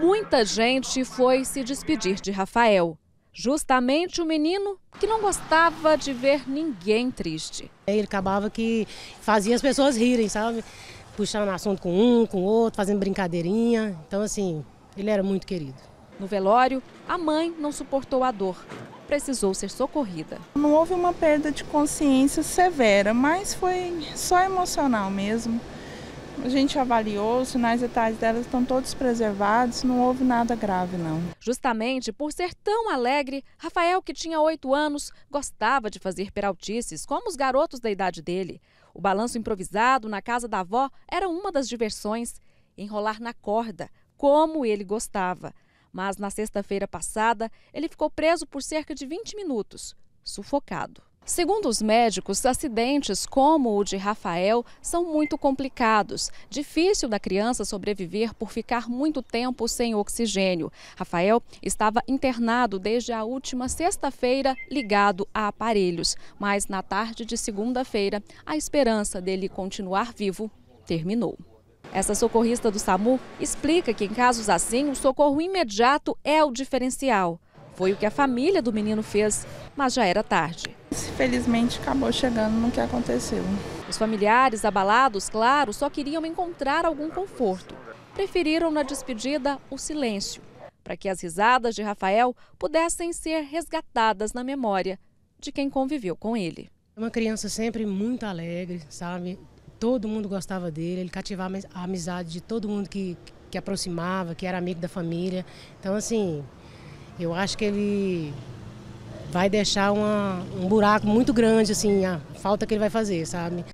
Muita gente foi se despedir de Rafael. Justamente o menino que não gostava de ver ninguém triste. Ele acabava que fazia as pessoas rirem, sabe? Puxando assunto com um, com outro, fazendo brincadeirinha. Então, assim, ele era muito querido. No velório, a mãe não suportou a dor. Precisou ser socorrida. Não houve uma perda de consciência severa, mas foi só emocional mesmo. A gente avaliou, os sinais vitais dela estão todos preservados, não houve nada grave, não. Justamente por ser tão alegre, Rafael, que tinha oito anos, gostava de fazer peraltices, como os garotos da idade dele. O balanço improvisado na casa da avó era uma das diversões. Enrolar na corda, como ele gostava. Mas na sexta-feira passada, ele ficou preso por cerca de 20 minutos, sufocado. Segundo os médicos, acidentes como o de Rafael são muito complicados. Difícil da criança sobreviver por ficar muito tempo sem oxigênio. Rafael estava internado desde a última sexta-feira, ligado a aparelhos. Mas na tarde de segunda-feira, a esperança dele continuar vivo terminou. Essa socorrista do SAMU explica que em casos assim, o socorro imediato é o diferencial. Foi o que a família do menino fez, mas já era tarde. Felizmente acabou chegando no que aconteceu. Os familiares abalados, claro, só queriam encontrar algum conforto. Preferiram na despedida o silêncio, para que as risadas de Rafael pudessem ser resgatadas na memória de quem conviveu com ele. É uma criança sempre muito alegre, sabe? Todo mundo gostava dele, ele cativava a amizade de todo mundo que, que aproximava, que era amigo da família. Então, assim, eu acho que ele vai deixar uma, um buraco muito grande, assim, a falta que ele vai fazer, sabe?